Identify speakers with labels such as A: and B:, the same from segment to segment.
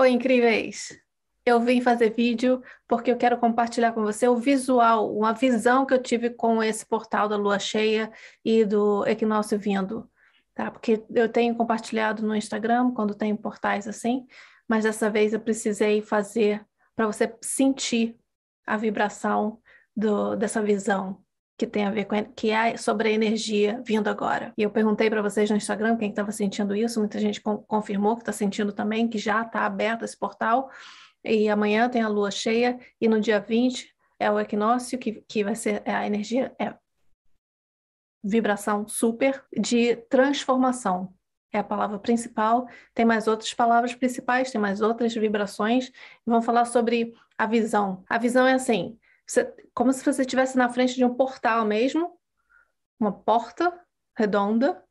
A: Oi, incríveis! Eu vim fazer vídeo porque eu quero compartilhar com você o visual, uma visão que eu tive com esse portal da lua cheia e do equinócio vindo, tá? Porque eu tenho compartilhado no Instagram quando tem portais assim, mas dessa vez eu precisei fazer para você sentir a vibração do, dessa visão, que tem a ver com que é sobre a energia vindo agora. E eu perguntei para vocês no Instagram quem estava sentindo isso, muita gente confirmou que está sentindo também, que já está aberto esse portal. E amanhã tem a lua cheia, e no dia 20 é o equinócio, que, que vai ser é a energia, é vibração super de transformação. É a palavra principal, tem mais outras palavras principais, tem mais outras vibrações. Vamos falar sobre a visão. A visão é assim: você, como se você estivesse na frente de um portal mesmo, uma porta redonda,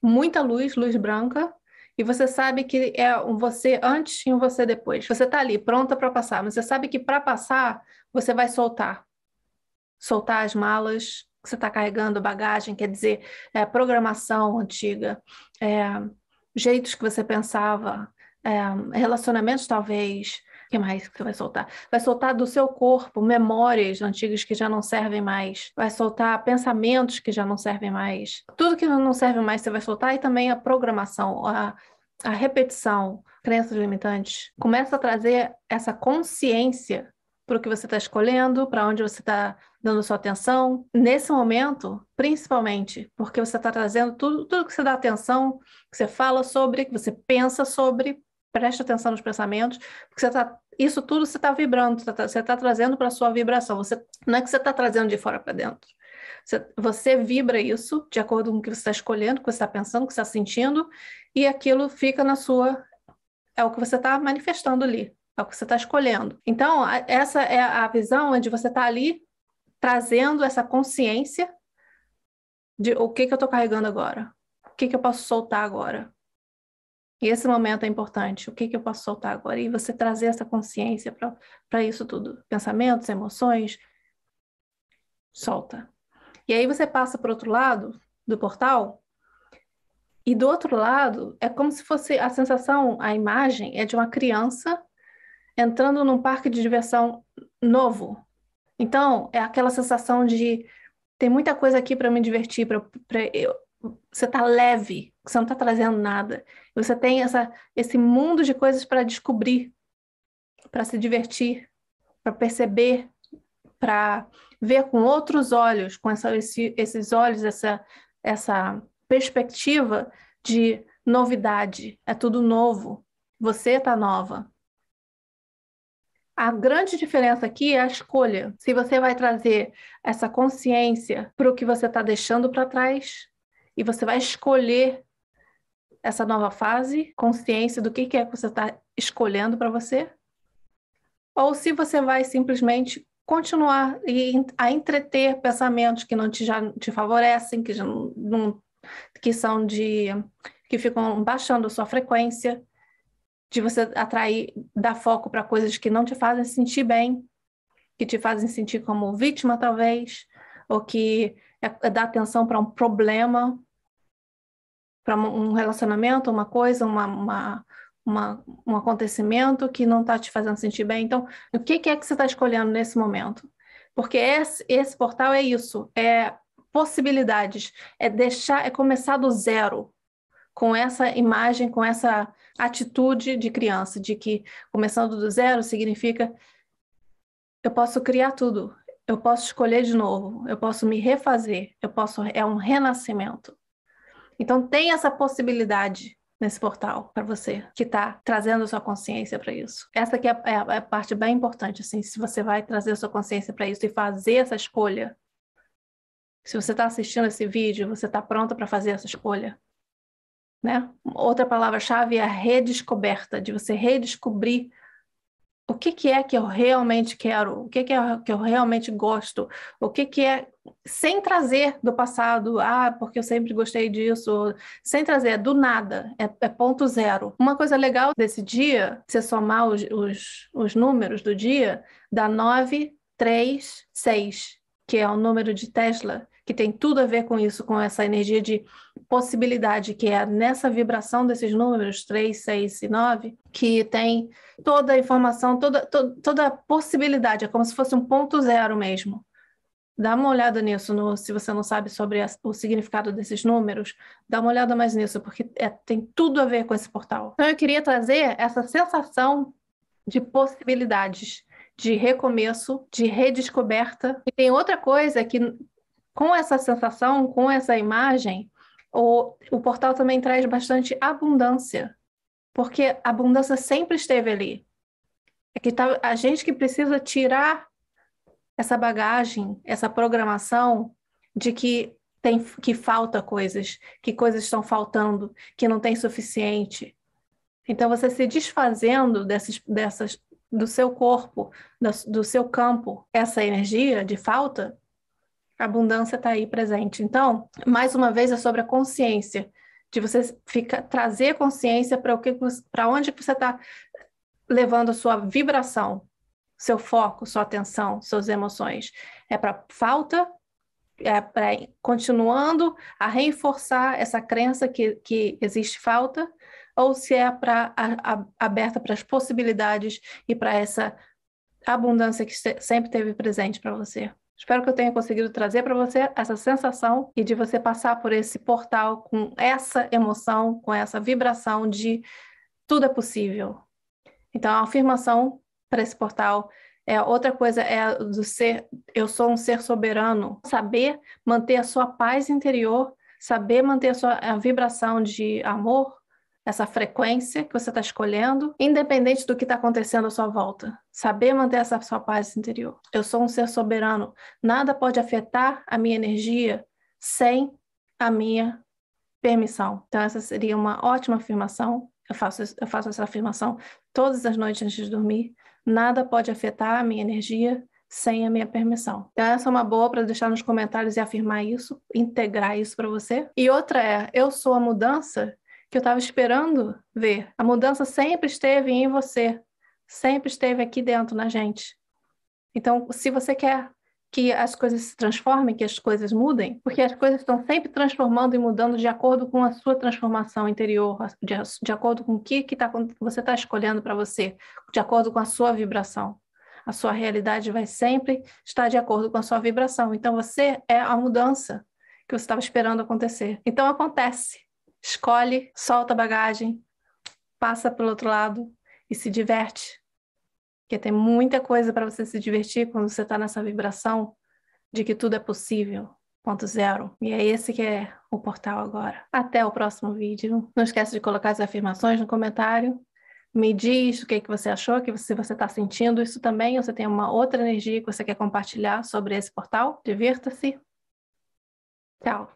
A: muita luz, luz branca, e você sabe que é um você antes e um você depois. Você está ali, pronta para passar, mas você sabe que para passar você vai soltar. Soltar as malas que você está carregando, bagagem, quer dizer, é, programação antiga, é, jeitos que você pensava, é, relacionamentos talvez, que mais que você vai soltar? Vai soltar do seu corpo memórias antigas que já não servem mais. Vai soltar pensamentos que já não servem mais. Tudo que não serve mais você vai soltar e também a programação, a, a repetição, crenças limitantes. Começa a trazer essa consciência para o que você está escolhendo, para onde você está dando sua atenção. Nesse momento, principalmente, porque você está trazendo tudo, tudo que você dá atenção, que você fala sobre, que você pensa sobre, preste atenção nos pensamentos, porque você tá, isso tudo você está vibrando, você está tá trazendo para a sua vibração. Você, não é que você está trazendo de fora para dentro. Você, você, vibra isso de acordo com o que você está escolhendo, o que você está pensando, o que você está sentindo, e aquilo fica na sua. É o que você está manifestando ali, é o que você está escolhendo. Então, a, essa é a visão onde você está ali trazendo essa consciência de o que, que eu estou carregando agora, o que, que eu posso soltar agora, e esse momento é importante. O que, que eu posso soltar agora? E você trazer essa consciência para isso tudo. Pensamentos, emoções. Solta. E aí você passa para outro lado do portal. E do outro lado, é como se fosse a sensação, a imagem é de uma criança entrando num parque de diversão novo. Então, é aquela sensação de tem muita coisa aqui para me divertir, para você está leve, você não está trazendo nada. Você tem essa, esse mundo de coisas para descobrir, para se divertir, para perceber, para ver com outros olhos, com essa, esse, esses olhos, essa, essa perspectiva de novidade. É tudo novo. Você está nova. A grande diferença aqui é a escolha. Se você vai trazer essa consciência para o que você está deixando para trás e você vai escolher essa nova fase, consciência do que, é que você está escolhendo para você, ou se você vai simplesmente continuar a entreter pensamentos que não te, já te favorecem, que, já não, que são de que ficam baixando a sua frequência, de você atrair, dar foco para coisas que não te fazem sentir bem, que te fazem sentir como vítima talvez, ou que é, é dar atenção para um problema, para um relacionamento, uma coisa, uma, uma, uma um acontecimento que não está te fazendo sentir bem. Então, o que, que é que você está escolhendo nesse momento? Porque esse, esse portal é isso, é possibilidades, é deixar, é começar do zero com essa imagem, com essa atitude de criança, de que começando do zero significa eu posso criar tudo, eu posso escolher de novo, eu posso me refazer, eu posso é um renascimento. Então tem essa possibilidade nesse portal para você que está trazendo sua consciência para isso. Essa que é a, é, é a, parte bem importante, assim, se você vai trazer sua consciência para isso e fazer essa escolha. Se você está assistindo esse vídeo, você está pronta para fazer essa escolha, né? Outra palavra-chave é a redescoberta, de você redescobrir o que, que é que eu realmente quero, o que, que é que eu realmente gosto, o que, que é sem trazer do passado, ah, porque eu sempre gostei disso, sem trazer, é do nada, é, é, ponto zero. Uma coisa legal desse dia, se somar os, os, os números do dia, dá 936, que é o número de Tesla, que tem tudo a ver com isso, com essa energia de possibilidade, que é nessa vibração desses números, 3, 6 e 9, que tem toda a informação, toda, to, toda a possibilidade, é como se fosse um ponto zero mesmo. Dá uma olhada nisso, no, se você não sabe sobre a, o significado desses números, dá uma olhada mais nisso, porque é, tem tudo a ver com esse portal. Então, eu queria trazer essa sensação de possibilidades de recomeço, de redescoberta. E tem outra coisa que, com essa sensação, com essa imagem, o, o portal também traz bastante abundância, porque a abundância sempre esteve ali. É que tá, a gente que precisa tirar essa bagagem, essa programação de que tem que falta coisas, que coisas estão faltando, que não tem suficiente. Então você se desfazendo dessas, dessas do seu corpo, do, do seu campo, essa energia de falta, a abundância está aí presente. Então, mais uma vez, é sobre a consciência, de você ficar, trazer consciência para onde que você está levando a sua vibração, seu foco, sua atenção, suas emoções. É para falta, é para continuando a reforçar essa crença que, que existe falta, ou se é para aberta para as possibilidades e para essa abundância que sempre teve presente para você. Espero que eu tenha conseguido trazer para você essa sensação e de você passar por esse portal com essa emoção, com essa vibração de tudo é possível. Então, a afirmação para esse portal é outra coisa é do ser eu sou um ser soberano, saber manter a sua paz interior, saber manter a sua a vibração de amor, essa frequência que você está escolhendo, independente do que está acontecendo à sua volta. Saber manter essa sua paz interior. Eu sou um ser soberano. Nada pode afetar a minha energia sem a minha permissão. Então, essa seria uma ótima afirmação. Eu faço, eu faço essa afirmação todas as noites antes de dormir. Nada pode afetar a minha energia sem a minha permissão. Então, essa é uma boa para deixar nos comentários e afirmar isso, integrar isso para você. E outra é: eu sou a mudança que eu estava esperando ver. A mudança sempre esteve em você, sempre esteve aqui dentro na gente. Então, se você quer que as coisas se transformem, que as coisas mudem, porque as coisas estão sempre transformando e mudando de acordo com a sua transformação interior, de, de acordo com o que, que tá, você está escolhendo para você, de acordo com a sua vibração. A sua realidade vai sempre estar de acordo com a sua vibração. Então, você é a mudança que você estava esperando acontecer. Então, acontece escolhe, solta a bagagem, passa pelo outro lado e se diverte. Porque tem muita coisa para você se divertir quando você está nessa vibração de que tudo é possível. Ponto zero. E é esse que é o portal agora. Até o próximo vídeo. Não esquece de colocar as afirmações no comentário. Me diz o que, é que você achou, que se você está sentindo isso também, ou você tem uma outra energia que você quer compartilhar sobre esse portal. Divirta-se. Tchau.